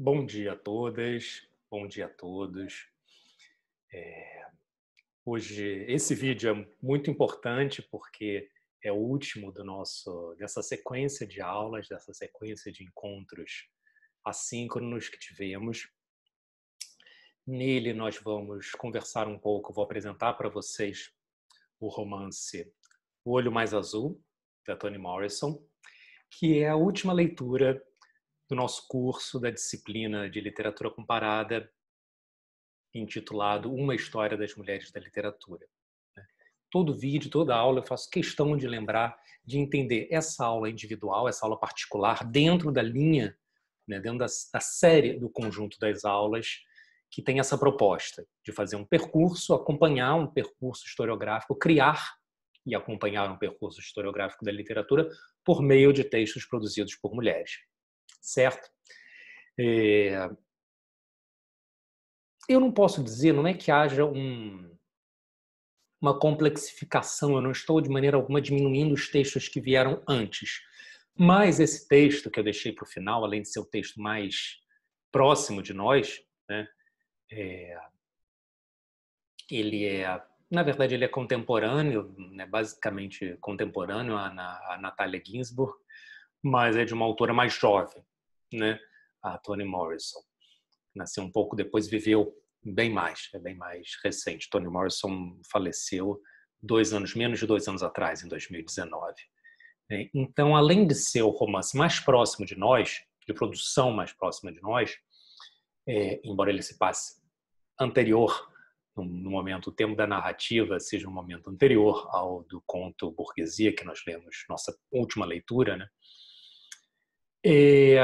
Bom dia a todas, bom dia a todos. É, hoje esse vídeo é muito importante porque é o último do nosso dessa sequência de aulas, dessa sequência de encontros assíncronos que tivemos. Nele nós vamos conversar um pouco, vou apresentar para vocês o romance O Olho Mais Azul da Toni Morrison, que é a última leitura do nosso curso da disciplina de literatura comparada, intitulado Uma História das Mulheres da Literatura. Né? Todo vídeo, toda aula, eu faço questão de lembrar, de entender essa aula individual, essa aula particular, dentro da linha, né, dentro da, da série do conjunto das aulas, que tem essa proposta de fazer um percurso, acompanhar um percurso historiográfico, criar e acompanhar um percurso historiográfico da literatura por meio de textos produzidos por mulheres certo? É... Eu não posso dizer, não é que haja um, uma complexificação, eu não estou de maneira alguma diminuindo os textos que vieram antes. Mas esse texto que eu deixei para o final, além de ser o texto mais próximo de nós, né, é... ele é, na verdade, ele é contemporâneo, né, basicamente contemporâneo à, à Natália Ginsburg, mas é de uma autora mais jovem, né? A Toni Morrison. Nasceu um pouco depois, viveu bem mais, é bem mais recente. Toni Morrison faleceu dois anos, menos de dois anos atrás, em 2019. Né? Então, além de ser o romance mais próximo de nós, de produção mais próxima de nós, é, embora ele se passe anterior no momento, o tema da narrativa seja um momento anterior ao do conto Burguesia, que nós lemos, nossa última leitura, né? É,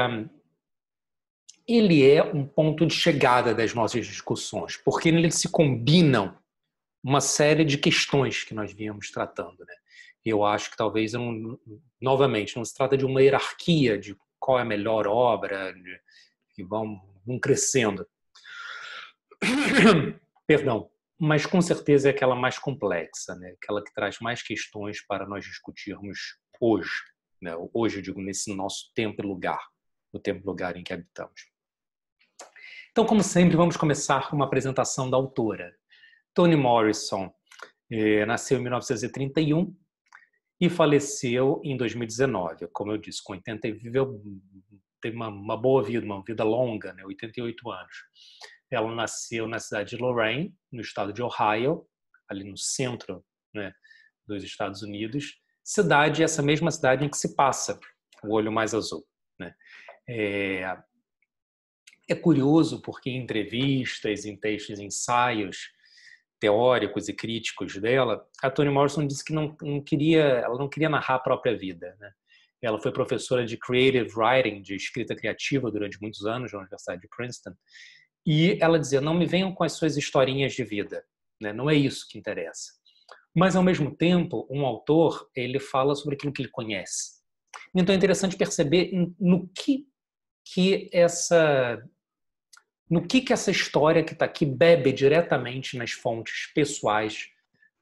ele é um ponto de chegada das nossas discussões, porque nele se combinam uma série de questões que nós viemos tratando. Né? Eu acho que talvez, novamente, não se trata de uma hierarquia de qual é a melhor obra, de, que vão, vão crescendo. Perdão, mas com certeza é aquela mais complexa, né? aquela que traz mais questões para nós discutirmos hoje. Né? Hoje, eu digo, nesse nosso tempo e lugar, no tempo e lugar em que habitamos. Então, como sempre, vamos começar com uma apresentação da autora. Toni Morrison eh, nasceu em 1931 e faleceu em 2019. Como eu disse, com 80 viveu teve uma, uma boa vida, uma vida longa, né? 88 anos. Ela nasceu na cidade de Lorraine, no estado de Ohio, ali no centro né, dos Estados Unidos, cidade, essa mesma cidade em que se passa o olho mais azul. Né? É, é curioso porque em entrevistas, em textos, ensaios teóricos e críticos dela, a Toni Morrison disse que não, não, queria, ela não queria narrar a própria vida. Né? Ela foi professora de creative writing, de escrita criativa, durante muitos anos na Universidade de Princeton, e ela dizia: não me venham com as suas historinhas de vida, né? não é isso que interessa. Mas, ao mesmo tempo, um autor, ele fala sobre aquilo que ele conhece. Então, é interessante perceber no que que essa no que que essa história que está aqui bebe diretamente nas fontes pessoais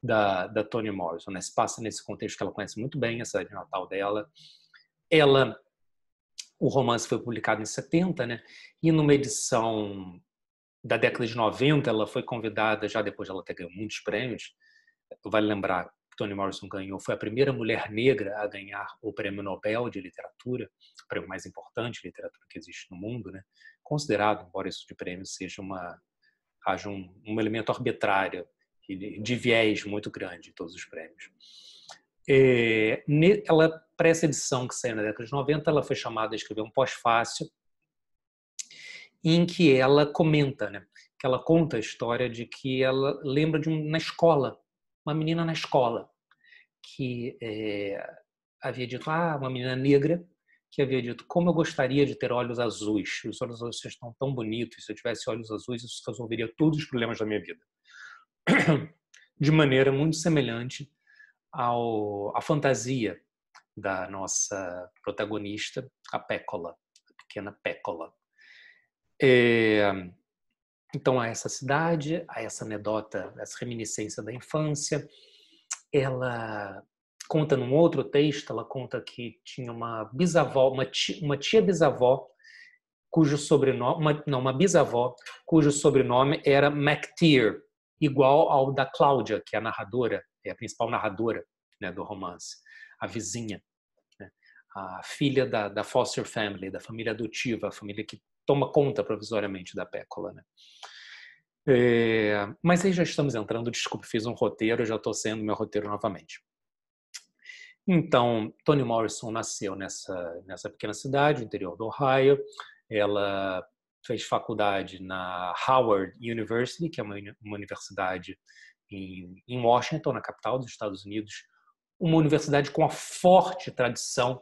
da, da Toni Morrison, né? Se passa nesse contexto que ela conhece muito bem, essa de Natal dela. Ela, o romance foi publicado em 70, né? E numa edição da década de 90, ela foi convidada, já depois de ela ter ganho muitos prêmios, Vale lembrar, que Toni Morrison ganhou, foi a primeira mulher negra a ganhar o Prêmio Nobel de Literatura, o prêmio mais importante de literatura que existe no mundo, né? Considerado, embora isso de prêmio seja uma haja um, um elemento arbitrário de viés muito grande em todos os prêmios. É, ela, para essa edição que saiu na década de 90, ela foi chamada a escrever um pós-fácil, em que ela comenta, né, que ela conta a história de que ela lembra de um, na escola, uma menina na escola que é, havia dito, ah, uma menina negra, que havia dito, como eu gostaria de ter olhos azuis, os olhos azuis estão tão bonitos, se eu tivesse olhos azuis, isso resolveria todos os problemas da minha vida. De maneira muito semelhante ao, à fantasia da nossa protagonista, a Pécola, a pequena Pécola. É, então, há essa cidade, há essa anedota, essa reminiscência da infância. Ela conta num outro texto, ela conta que tinha uma bisavó, uma tia, uma tia bisavó, cujo sobrenome, uma, não, uma bisavó, cujo sobrenome era MacTear, igual ao da Cláudia, que é a narradora, é a principal narradora né, do romance, a vizinha, né, a filha da, da foster family, da família adotiva, a família que toma conta provisoriamente da Pécola. Né? É, mas aí já estamos entrando, desculpe, fiz um roteiro, já estou sendo meu roteiro novamente. Então, Toni Morrison nasceu nessa, nessa pequena cidade, interior do Ohio. Ela fez faculdade na Howard University, que é uma, uma universidade em, em Washington, na capital dos Estados Unidos, uma universidade com uma forte tradição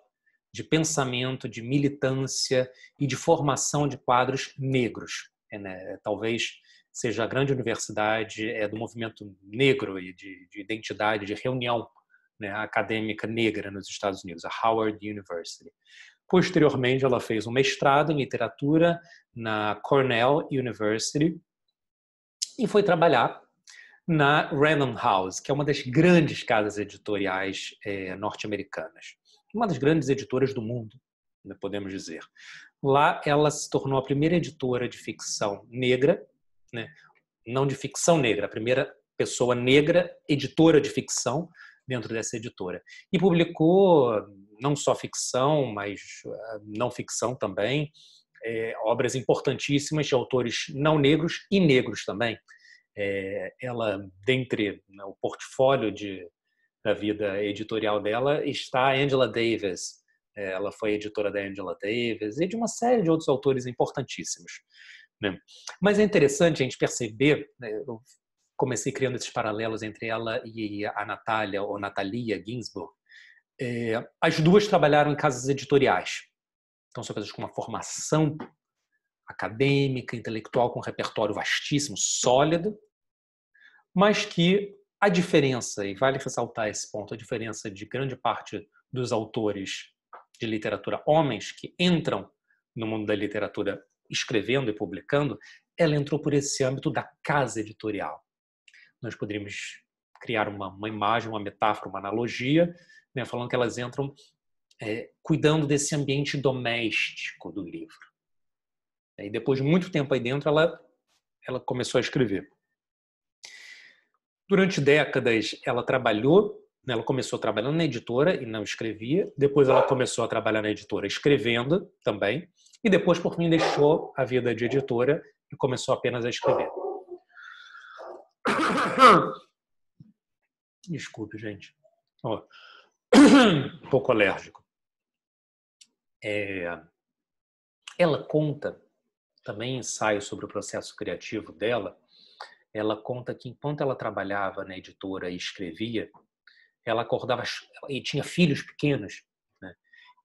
de pensamento, de militância e de formação de quadros negros. É, né? É, talvez seja a grande universidade é, do movimento negro e de, de identidade, de reunião né, acadêmica negra nos Estados Unidos, a Howard University. Posteriormente, ela fez um mestrado em literatura na Cornell University e foi trabalhar na Random House, que é uma das grandes casas editoriais é, norte-americanas uma das grandes editoras do mundo, né, podemos dizer. Lá ela se tornou a primeira editora de ficção negra, né? não de ficção negra, a primeira pessoa negra editora de ficção dentro dessa editora. E publicou não só ficção, mas ah, não ficção também, é, obras importantíssimas de autores não negros e negros também. É, ela, dentre né, o portfólio de da vida editorial dela está Angela Davis. É, ela foi editora da Angela Davis e de uma série de outros autores importantíssimos. Né? Mas é interessante a gente perceber, né? eu comecei criando esses paralelos entre ela e a Natália, ou Natalia Ginsburg. É, as duas trabalharam em casas editoriais. Então, são pessoas com uma formação acadêmica, intelectual, com um repertório vastíssimo, sólido, mas que a diferença, e vale ressaltar esse ponto, a diferença de grande parte dos autores de literatura homens que entram no mundo da literatura escrevendo e publicando, ela entrou por esse âmbito da casa editorial. Nós poderíamos criar uma, uma imagem, uma metáfora, uma analogia, né, falando que elas entram é, cuidando desse ambiente doméstico do livro. E depois de muito tempo aí dentro, ela, ela começou a escrever. Durante décadas, ela trabalhou, né, ela começou trabalhando na editora e não escrevia, depois ela começou a trabalhar na editora escrevendo também, e depois, por fim, deixou a vida de editora e começou apenas a escrever. Desculpe, gente. Oh. Um pouco alérgico. É... Ela conta também ensaio sobre o processo criativo dela ela conta que enquanto ela trabalhava na editora e escrevia, ela acordava e tinha filhos pequenos. Né?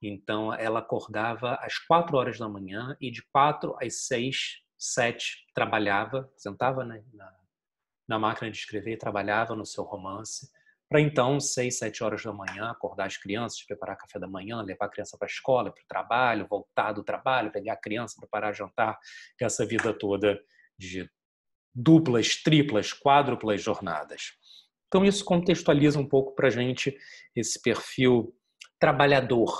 Então, ela acordava às quatro horas da manhã e de quatro às seis, sete trabalhava, sentava né, na, na máquina de escrever, trabalhava no seu romance. Para então, seis, sete horas da manhã, acordar as crianças, preparar café da manhã, levar a criança para a escola, para o trabalho, voltar do trabalho, pegar a criança, preparar jantar, essa vida toda de duplas, triplas, quádruplas jornadas. Então, isso contextualiza um pouco para a gente esse perfil trabalhador.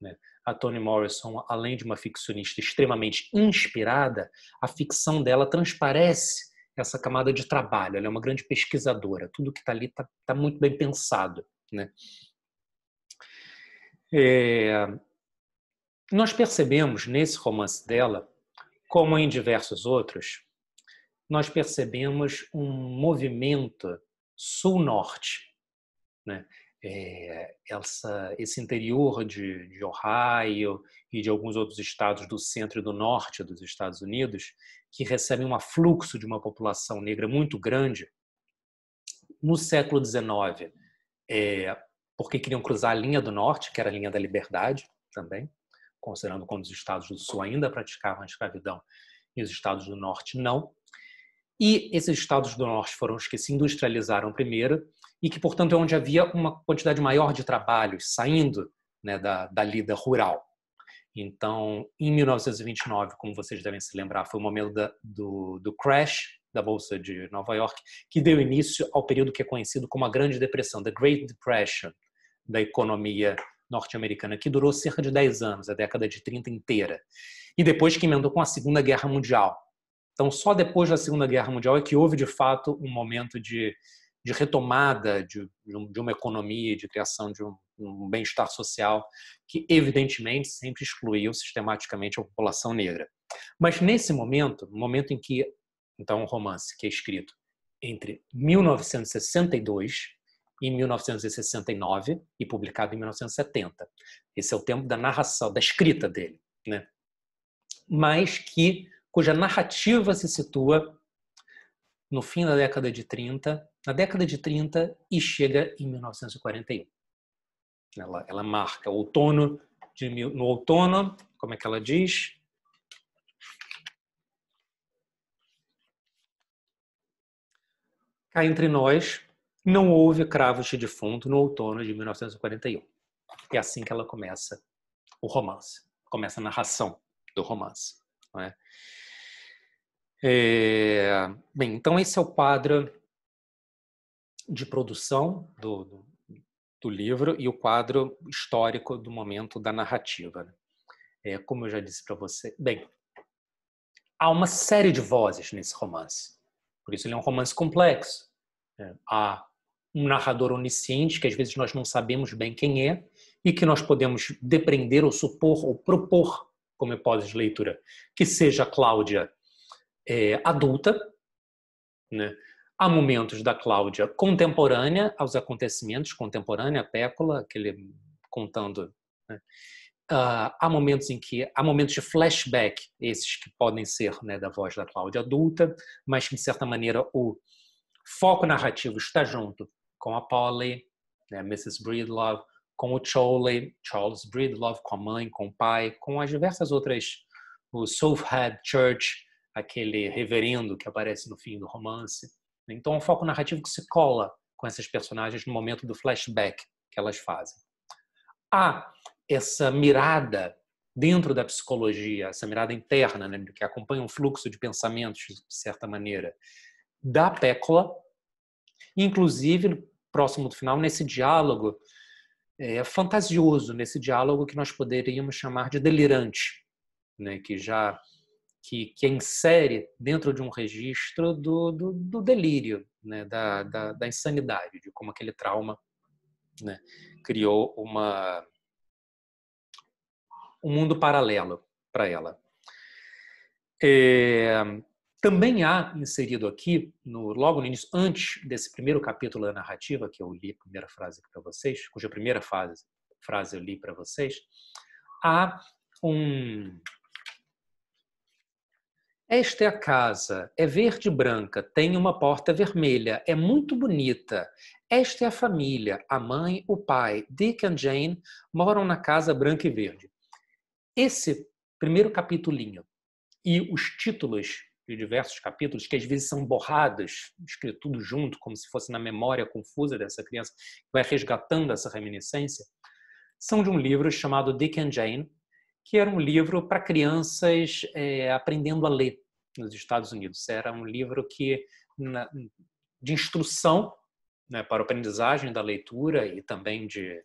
Né? A Toni Morrison, além de uma ficcionista extremamente inspirada, a ficção dela transparece essa camada de trabalho. Ela é uma grande pesquisadora. Tudo que está ali está tá muito bem pensado. Né? É... Nós percebemos nesse romance dela, como em diversos outros, nós percebemos um movimento sul-norte. Né? É, essa, esse interior de, de Ohio e de alguns outros estados do centro e do norte dos Estados Unidos, que recebem um afluxo de uma população negra muito grande no século XIX, é, porque queriam cruzar a linha do norte, que era a linha da liberdade também, considerando quando os estados do sul ainda praticavam a escravidão e os estados do norte não. E esses estados do norte foram os que se industrializaram primeiro e que, portanto, é onde havia uma quantidade maior de trabalhos saindo né, da, da lida rural. Então, em 1929, como vocês devem se lembrar, foi o momento da, do, do crash da Bolsa de Nova York, que deu início ao período que é conhecido como a Grande Depressão, the Great Depression, da economia norte-americana, que durou cerca de 10 anos, a década de 30 inteira. E depois que emendou com a Segunda Guerra Mundial, então, só depois da Segunda Guerra Mundial é que houve, de fato, um momento de, de retomada de, de, uma economia, de criação de um, um bem-estar social, que, evidentemente, sempre excluiu sistematicamente a população negra. Mas nesse momento, no momento em que, então, um romance que é escrito entre 1962 e 1969 e publicado em 1970. Esse é o tempo da narração, da escrita dele, né? Mas que cuja narrativa se situa no fim da década de 30, na década de 30 e chega em 1941. Ela, ela marca o outono de, no outono, como é que ela diz? Cá entre nós, não houve cravos de defunto no outono de 1941. É assim que ela começa o romance, começa a narração do romance. Não é? É, bem, então esse é o quadro de produção do, do, do, livro e o quadro histórico do momento da narrativa. Né? É, como eu já disse para você, bem, há uma série de vozes nesse romance, por isso ele é um romance complexo. É, há um narrador onisciente que às vezes nós não sabemos bem quem é e que nós podemos depreender ou supor ou propor como hipótese de leitura, que seja Cláudia é, adulta, né? Há momentos da Cláudia contemporânea aos acontecimentos, contemporânea, Pécola, ele contando. Né? Uh, há momentos em que há momentos de flashback, esses que podem ser né, da voz da Cláudia adulta, mas que de certa maneira o foco narrativo está junto com a Polly, né, Mrs. Breedlove, com o Charlie Charles Breedlove, com a mãe, com o pai, com as diversas outras, o Soulhead Church, aquele reverendo que aparece no fim do romance. Né? Então, é um foco narrativo que se cola com essas personagens no momento do flashback que elas fazem. Há essa mirada dentro da psicologia, essa mirada interna, né, que acompanha um fluxo de pensamentos, de certa maneira, da Pécola, inclusive, próximo do final, nesse diálogo é, fantasioso, nesse diálogo que nós poderíamos chamar de delirante, né, que já que, que insere dentro de um registro do, do, do delírio, né, da, da, da, insanidade, de como aquele trauma né, criou uma, um mundo paralelo para ela. É, também há inserido aqui, no, logo no início, antes desse primeiro capítulo da narrativa, que eu li a primeira frase para vocês, cuja primeira frase, frase eu li para vocês, há um, esta é a casa, é verde e branca, tem uma porta vermelha, é muito bonita. Esta é a família, a mãe, o pai, Dick e Jane moram na casa branca e verde. Esse primeiro capitulinho e os títulos de diversos capítulos que às vezes são borrados, escrito tudo junto, como se fosse na memória confusa dessa criança que vai resgatando essa reminiscência, são de um livro chamado Dick and Jane, que era um livro para crianças é, aprendendo a ler nos Estados Unidos. Era um livro que na, de instrução né, para a aprendizagem da leitura e também de,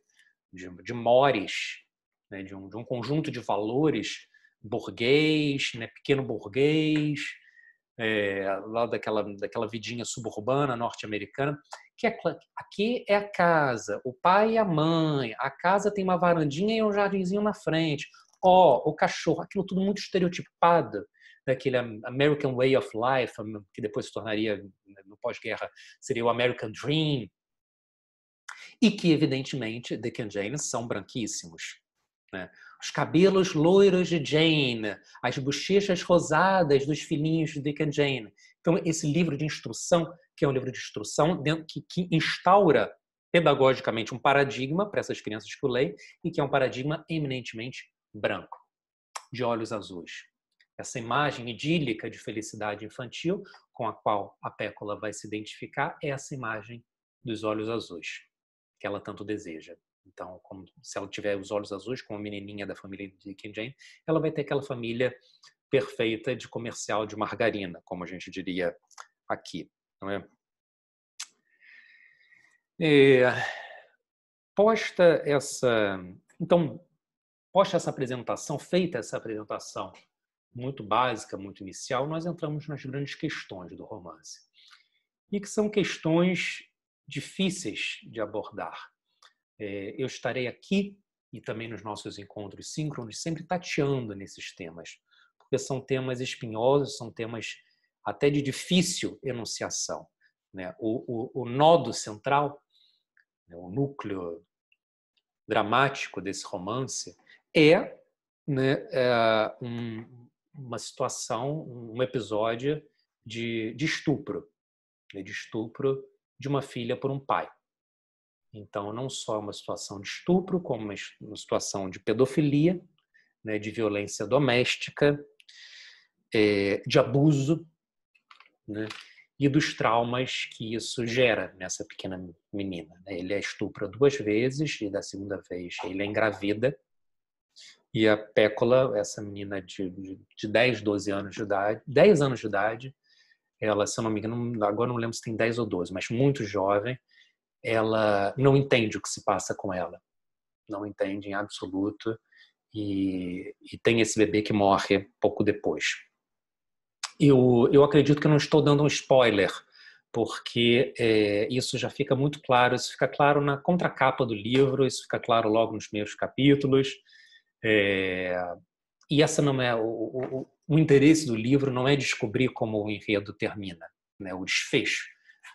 de, de mores, né, de, um, de, um, conjunto de valores burguês, né, pequeno burguês, é, lá daquela, daquela vidinha suburbana norte-americana, que é, aqui é a casa, o pai e a mãe, a casa tem uma varandinha e um jardinzinho na frente, Oh, o cachorro, aquilo tudo muito estereotipado daquele né, é American Way of Life, que depois se tornaria, né, no pós-guerra, seria o American Dream, e que, evidentemente, Dick and Jane são branquíssimos. Né? Os cabelos loiros de Jane, as bochechas rosadas dos filhinhos de Dick and Jane. Então, esse livro de instrução, que é um livro de instrução que, que instaura pedagogicamente um paradigma para essas crianças que o leem, e que é um paradigma eminentemente branco, de olhos azuis. Essa imagem idílica de felicidade infantil com a qual a pécola vai se identificar é essa imagem dos olhos azuis, que ela tanto deseja. Então, como, se ela tiver os olhos azuis, como a menininha da família de Kim Jane, ela vai ter aquela família perfeita de comercial de margarina, como a gente diria aqui. Não é? é posta essa. Então, Posta essa apresentação, feita essa apresentação muito básica, muito inicial, nós entramos nas grandes questões do romance. E que são questões difíceis de abordar. É, eu estarei aqui e também nos nossos encontros síncronos sempre tateando nesses temas, porque são temas espinhosos, são temas até de difícil enunciação. Né? O, o, o nodo central, né? o núcleo dramático desse romance, é, né, é um, uma situação, um episódio de, de estupro, né, de estupro de uma filha por um pai. Então, não só é uma situação de estupro, como uma situação de pedofilia, né, de violência doméstica, é, de abuso, né, e dos traumas que isso gera nessa pequena menina. Né. Ele é estupra duas vezes e da segunda vez ele é engravida e a Pécola, essa menina de, de, 10, 12 anos de idade, 10 anos de idade, ela, se eu não me engano, agora não lembro se tem 10 ou 12, mas muito jovem, ela não entende o que se passa com ela. Não entende em absoluto. E, e tem esse bebê que morre pouco depois. Eu, eu acredito que não estou dando um spoiler, porque é, isso já fica muito claro, isso fica claro na contracapa do livro, isso fica claro logo nos primeiros capítulos. É, e essa não é o, o, o, interesse do livro não é descobrir como o enredo termina, né, o desfecho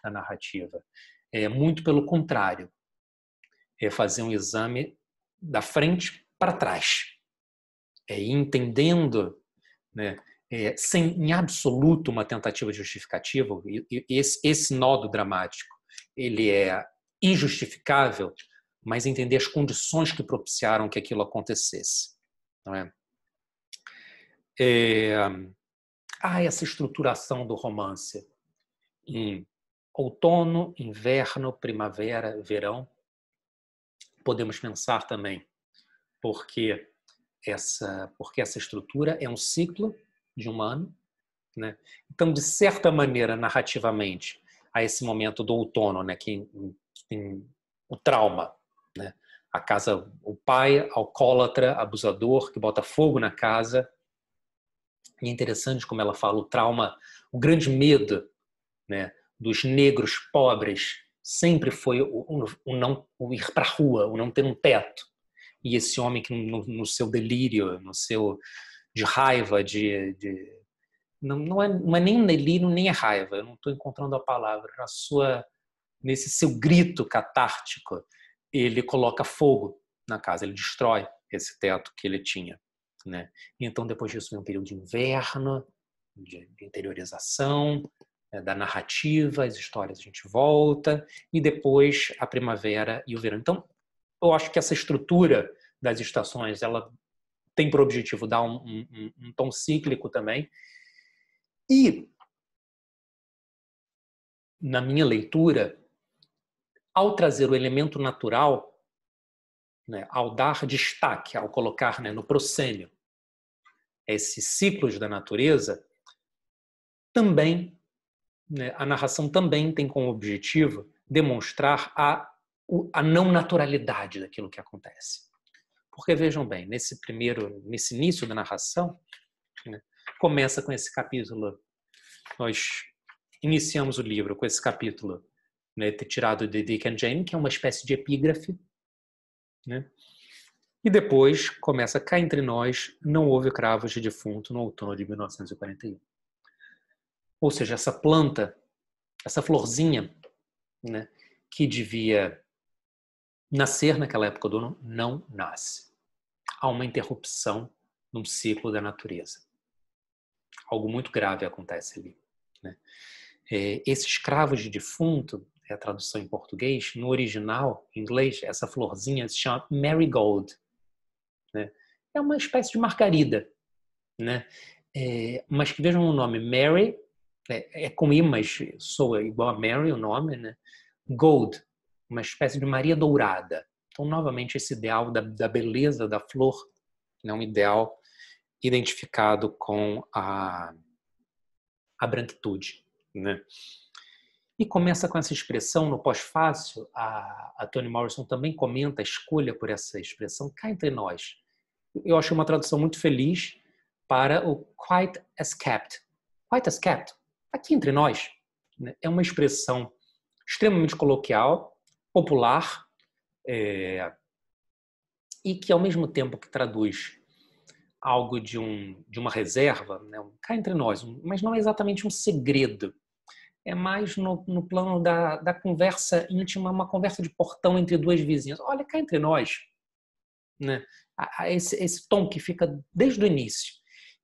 da narrativa. É muito pelo contrário, é fazer um exame da frente para trás, é entendendo, né, é, sem em absoluto uma tentativa justificativa. E, e, esse, esse nodo dramático ele é injustificável mas entender as condições que propiciaram que aquilo acontecesse. Não é? é... Ah, essa estruturação do romance em outono, inverno, primavera, verão. Podemos pensar também porque essa, porque essa estrutura é um ciclo de um ano. Né? Então, de certa maneira, narrativamente, a esse momento do outono, né, que, que tem o trauma né? A casa, o pai alcoólatra, abusador, que bota fogo na casa. E é interessante como ela fala o trauma, o grande medo né, dos negros pobres sempre foi o, o, não o ir para a rua, o não ter um teto. E esse homem que no, no seu delírio, no seu de raiva, de, de não, não, é, não é nem um delírio nem é raiva. Eu não estou encontrando a palavra na sua nesse seu grito catártico ele coloca fogo na casa, ele destrói esse teto que ele tinha. Né? Então, depois disso, vem um período de inverno, de interiorização né, da narrativa, as histórias a gente volta, e depois a primavera e o verão. Então, eu acho que essa estrutura das estações ela tem por objetivo dar um, um, um tom cíclico também. E, na minha leitura, ao trazer o elemento natural, né, ao dar destaque, ao colocar né, no proscênio esses ciclos da natureza, também né, a narração também tem como objetivo demonstrar a, a não naturalidade daquilo que acontece. Porque vejam bem, nesse primeiro, nesse início da narração, né, começa com esse capítulo. Nós iniciamos o livro com esse capítulo né, ter tirado de Dick and Jane, que é uma espécie de epígrafe, né? E depois começa cá entre nós, não houve cravos de defunto no outono de 1941. Ou seja, essa planta, essa florzinha, né, que devia nascer naquela época do ano, não nasce. Há uma interrupção num ciclo da natureza. Algo muito grave acontece ali. Né? É, esses cravos de defunto é a tradução em português, no original, em inglês, essa florzinha se chama marigold. Né? É uma espécie de margarida, né? É, mas que vejam o nome, Mary, é, é com I, mas soa igual a Mary o nome, né? Gold, uma espécie de Maria Dourada. Então, novamente, esse ideal da, da beleza da flor, né? um ideal identificado com a, a branquitude, né? E começa com essa expressão no pós-fácil. A, a Toni Morrison também comenta a escolha por essa expressão cá entre nós. Eu acho uma tradução muito feliz para o quite as kept. Quite as kept, aqui entre nós, né? é uma expressão extremamente coloquial, popular, é, e que ao mesmo tempo que traduz algo de, um, de uma reserva, né? cá entre nós, mas não é exatamente um segredo, é mais no, no plano da, da conversa íntima, uma conversa de portão entre duas vizinhas. Olha, cá entre nós, né? Esse, esse tom que fica desde o início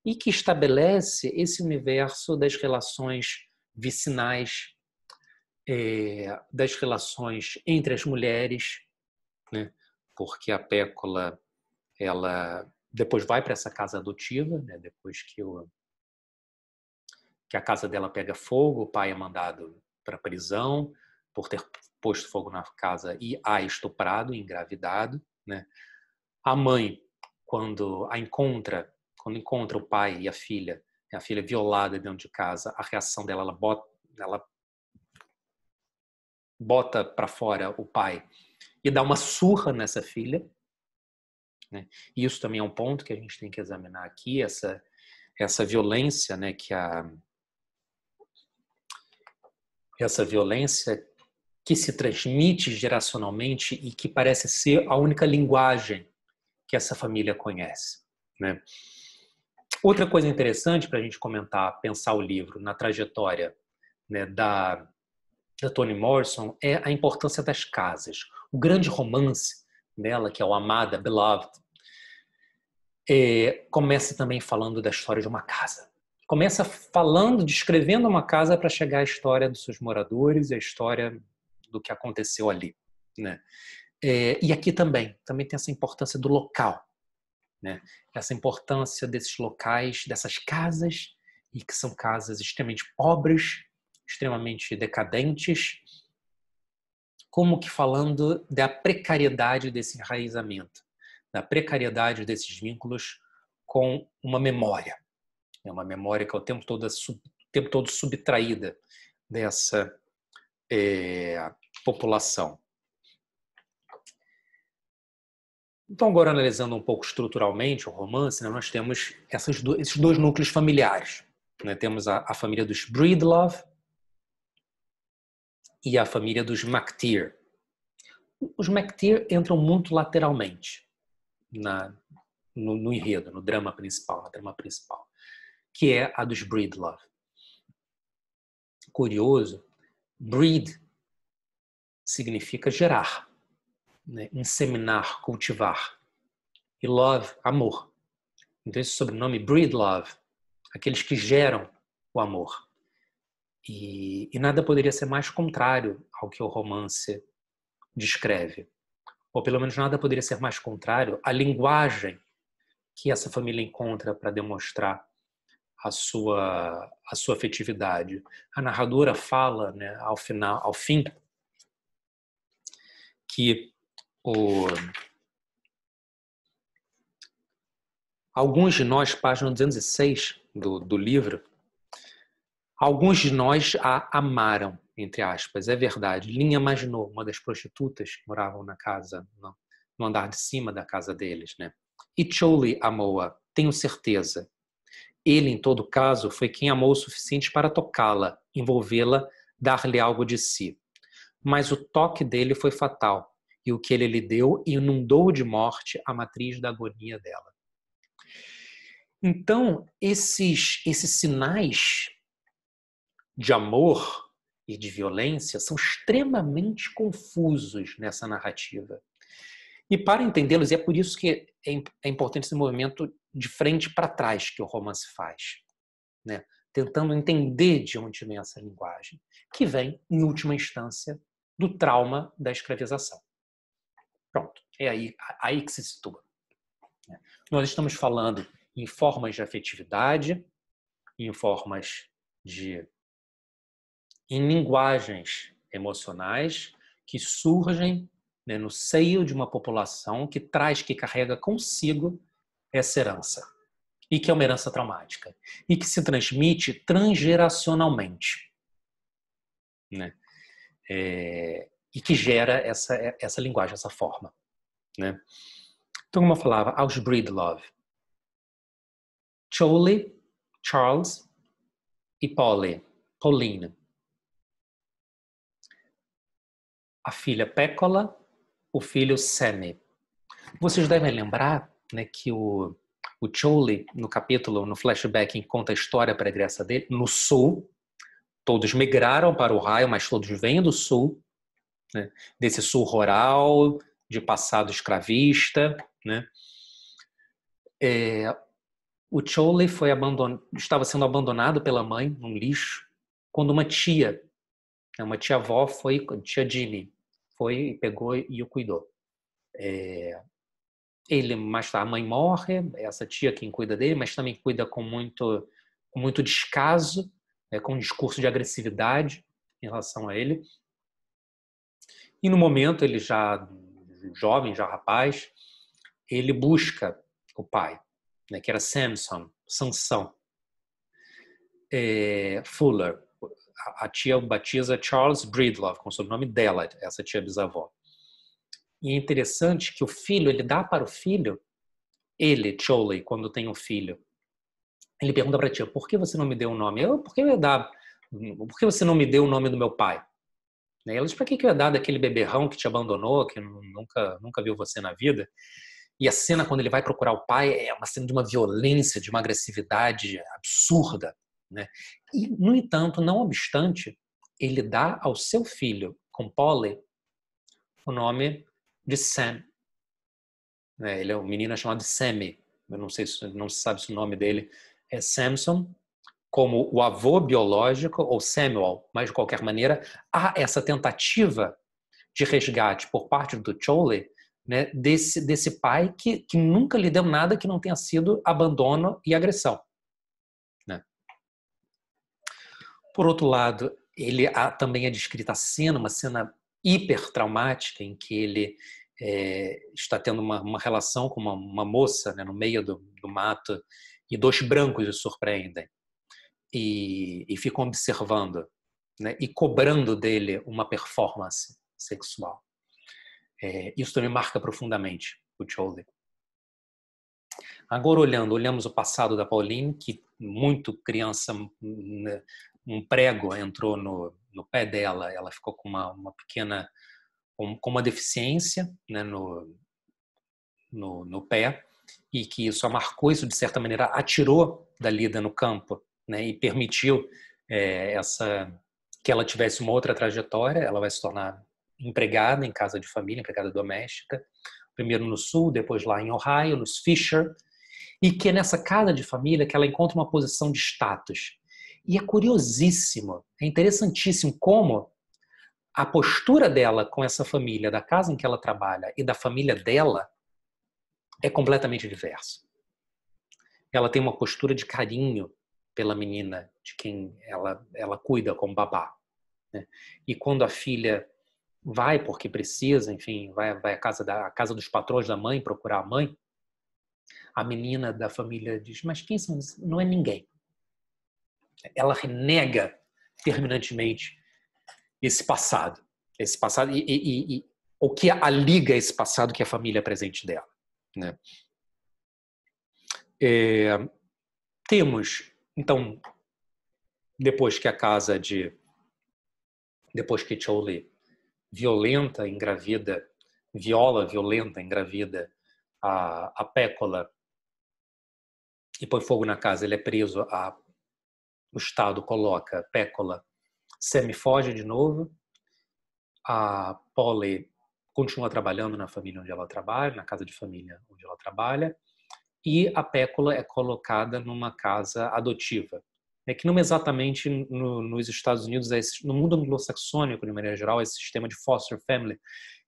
e que estabelece esse universo das relações vicinais, é, das relações entre as mulheres, né? porque a Pécola, ela depois vai para essa casa adotiva, né? depois que o, que a casa dela pega fogo, o pai é mandado para a prisão por ter posto fogo na casa e a estuprado, engravidado, né? A mãe, quando a encontra, quando encontra o pai e a filha, a filha violada dentro de casa, a reação dela, ela bota, ela bota para fora o pai e dá uma surra nessa filha. Né? E isso também é um ponto que a gente tem que examinar aqui, essa essa violência, né, que a essa violência que se transmite geracionalmente e que parece ser a única linguagem que essa família conhece. Né? Outra coisa interessante para a gente comentar, pensar o livro na trajetória né, da, da Toni Morrison é a importância das casas. O grande romance dela, que é o Amada, Beloved, é, começa também falando da história de uma casa começa falando, descrevendo uma casa para chegar à história dos seus moradores e à história do que aconteceu ali, né? É, e aqui também, também tem essa importância do local, né? Essa importância desses locais, dessas casas e que são casas extremamente pobres, extremamente decadentes, como que falando da precariedade desse enraizamento, da precariedade desses vínculos com uma memória, é uma memória que é o tempo todo, é o tempo todo subtraída dessa é, população. Então, agora analisando um pouco estruturalmente o romance, né, nós temos do, esses dois núcleos familiares. Né? Temos a, a, família dos Breedlove e a família dos McTeer. Os McTeer entram muito lateralmente na, no, no, enredo, no drama principal, na trama principal que é a dos Breedlove. Curioso, breed significa gerar, né? inseminar, cultivar. E love, amor. Então esse sobrenome Breedlove, aqueles que geram o amor. E, e nada poderia ser mais contrário ao que o romance descreve. Ou pelo menos nada poderia ser mais contrário à linguagem que essa família encontra para demonstrar a sua a sua afetividade. A narradora fala, né, ao final, ao fim, que o alguns de nós, página 206 do, do livro, alguns de nós a amaram, entre aspas, é verdade. Linha imaginou uma das prostitutas que moravam na casa, no andar de cima da casa deles, né? E Chole amou-a, tenho certeza. Ele, em todo caso, foi quem amou o suficiente para tocá-la, envolvê-la, dar-lhe algo de si. Mas o toque dele foi fatal, e o que ele lhe deu inundou de morte a matriz da agonia dela. Então, esses, esses sinais de amor e de violência são extremamente confusos nessa narrativa. E para entendê-los, e é por isso que é, é importante esse movimento de frente para trás que o romance faz, né? tentando entender de onde vem essa linguagem, que vem, em última instância, do trauma da escravização. Pronto, é aí, aí que se situa. Né? Nós estamos falando em formas de afetividade, em formas de. em linguagens emocionais que surgem né, no seio de uma população que traz, que carrega consigo essa herança. E que é uma herança traumática. E que se transmite transgeracionalmente. Né? É, e que gera essa, essa linguagem, essa forma. Né? Então, como eu falava, aos Breedlove. Chole, Charles e Polly, Pauline. A filha Pécola, o filho Semi. Vocês devem lembrar né, que o, o Chole, no capítulo, no flashback, conta a história pregressa dele, no sul, todos migraram para o raio, mas todos vêm do sul, né, desse sul rural, de passado escravista. Né. É, o Chole foi abandon... estava sendo abandonado pela mãe, num lixo, quando uma tia, né, uma tia-avó, foi, tia Jimmy, foi, pegou e o cuidou. É, ele mais tarde, a mãe morre, essa tia quem cuida dele, mas também cuida com muito, com muito descaso, né, com um discurso de agressividade em relação a ele. E no momento, ele já jovem, já rapaz, ele busca o pai, né, que era Samson, Sansão. É, Fuller, a tia batiza Charles Breedlove, com o sobrenome dela, essa tia bisavó. E é interessante que o filho, ele dá para o filho, ele, Choley, quando tem um filho, ele pergunta para a tia, por que você não me deu o um nome? Eu, por que eu ia dar? Por que você não me deu o nome do meu pai? E né, ela diz, para que eu ia dar daquele beberrão que te abandonou, que nunca, nunca viu você na vida? E a cena quando ele vai procurar o pai é uma cena de uma violência, de uma agressividade absurda. Né? E, no entanto, não obstante, ele dá ao seu filho, com Polly, o nome de Sam. Né? Ele é um menino chamado Sammy. Eu não sei se não se sabe se o nome dele é Samson, como o avô biológico ou Samuel, mas de qualquer maneira há essa tentativa de resgate por parte do Chole né, desse, desse pai que, que nunca lhe deu nada que não tenha sido abandono e agressão. Né? Por outro lado, ele há, também é descrita a cena, uma cena hipertraumática em que ele é, está tendo uma, uma, relação com uma, uma moça né, no meio do, do, mato e dois brancos o surpreendem e, e ficam observando né, e cobrando dele uma performance sexual. É, isso também marca profundamente o Chosen. Agora olhando, olhamos o passado da Pauline, que muito criança né, um prego entrou no, no pé dela, ela ficou com uma, uma pequena, com uma deficiência né, no, no, no, pé, e que isso a marcou, isso de certa maneira atirou da lida no campo né, e permitiu é, essa que ela tivesse uma outra trajetória, ela vai se tornar empregada em casa de família, empregada doméstica, primeiro no sul, depois lá em Ohio, nos Fisher, e que é nessa casa de família que ela encontra uma posição de status. E é curiosíssimo, é interessantíssimo como a postura dela com essa família, da casa em que ela trabalha e da família dela é completamente diversa. Ela tem uma postura de carinho pela menina de quem ela, ela cuida como babá. Né? E quando a filha vai porque precisa, enfim, vai, vai à casa da à casa dos patrões da mãe procurar a mãe, a menina da família diz: mas quem são? Não é ninguém ela renega terminantemente esse passado, esse passado e, e, e o que a liga esse passado que é a família é presente dela, né? É, temos então depois que a casa de depois que Chole violenta, engravida, viola, violenta, engravida a, a Pécola e põe fogo na casa, ele é preso a o Estado coloca Pécola semi-foge de novo, a Polly continua trabalhando na família onde ela trabalha, na casa de família onde ela trabalha, e a Pécola é colocada numa casa adotiva. É que não exatamente no, nos Estados Unidos, é esse, no mundo anglo-saxônico, de maneira geral, é esse sistema de foster family,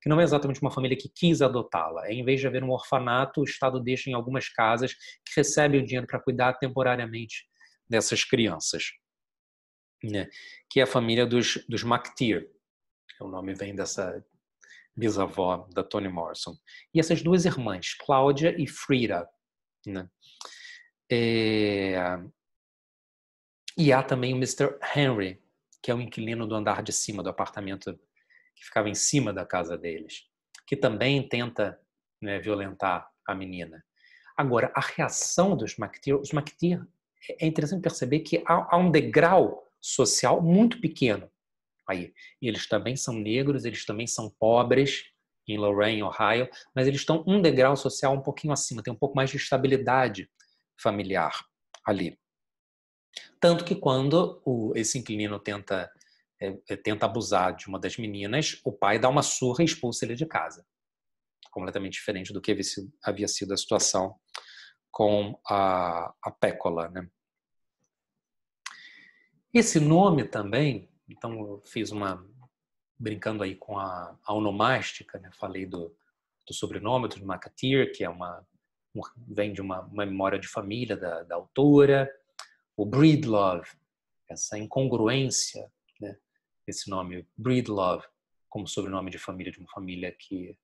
que não é exatamente uma família que quis adotá-la. É, em vez de haver um orfanato, o Estado deixa em algumas casas que recebem o dinheiro para cuidar temporariamente dessas crianças, né? que é a família dos, dos McTeer. É o nome vem dessa bisavó da Toni Morrison. E essas duas irmãs, Cláudia e Frida. Né? É... E há também o Mr. Henry, que é o inquilino do andar de cima do apartamento que ficava em cima da casa deles, que também tenta né, violentar a menina. Agora, a reação dos McTeer, os McTeer é interessante perceber que há, há um degrau social muito pequeno aí. Eles também são negros, eles também são pobres em Lorraine, Ohio, mas eles estão um degrau social um pouquinho acima, tem um pouco mais de estabilidade familiar ali. Tanto que quando o, esse inquilino tenta é, é tenta abusar de uma das meninas, o pai dá uma surra e expulsa ele de casa. Completamente diferente do que havia sido a situação com a, a pécola. Né? Esse nome também, então eu fiz uma. brincando aí com a, a onomástica, né? falei do, do sobrenome do McAteer, que é uma, vem de uma, uma memória de família da, da autora, o Breedlove, essa incongruência, né? esse nome Breedlove como sobrenome de família de uma família que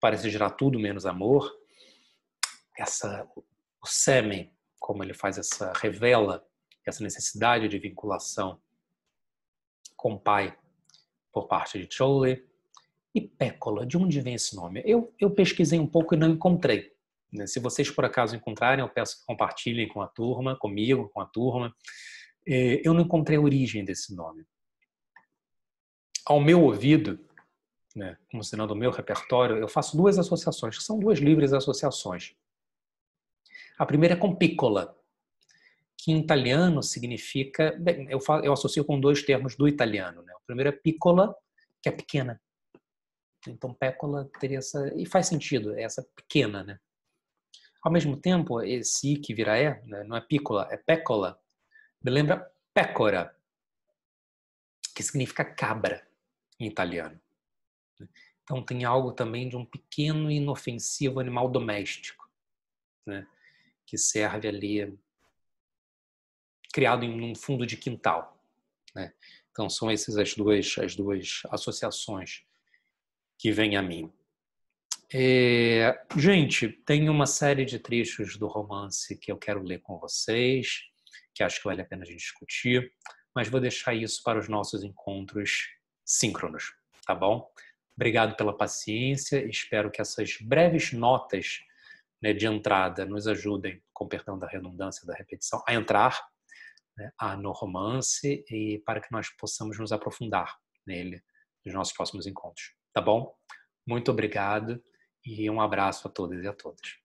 parece gerar tudo menos amor, essa o sêmen, como ele faz essa revela essa necessidade de vinculação com o pai por parte de Chole e Pécola, de onde vem esse nome? Eu, eu pesquisei um pouco e não encontrei. Né? Se vocês por acaso encontrarem, eu peço que compartilhem com a turma, comigo, com a turma. É, eu não encontrei a origem desse nome. Ao meu ouvido, né, considerando o meu repertório, eu faço duas associações, que são duas livres associações. A primeira é com piccola, que em italiano significa. Bem, eu, falo, eu associo com dois termos do italiano. Né? O primeiro é piccola, que é pequena. Então, pecola teria essa. E faz sentido, é essa pequena, né? Ao mesmo tempo, esse i que vira é, né? não é piccola, é pecola. me lembra pecora, que significa cabra em italiano. Né? Então, tem algo também de um pequeno e inofensivo animal doméstico. Né? que serve ali, criado em um fundo de quintal. Né? Então são essas as duas, as duas associações que vêm a mim. É, gente, tem uma série de trechos do romance que eu quero ler com vocês, que acho que vale a pena a gente discutir, mas vou deixar isso para os nossos encontros síncronos, tá bom? Obrigado pela paciência, espero que essas breves notas né, de entrada nos ajudem, com perdão da redundância, da repetição, a entrar né, no romance e para que nós possamos nos aprofundar nele nos nossos próximos encontros. Tá bom? Muito obrigado e um abraço a todas e a todos.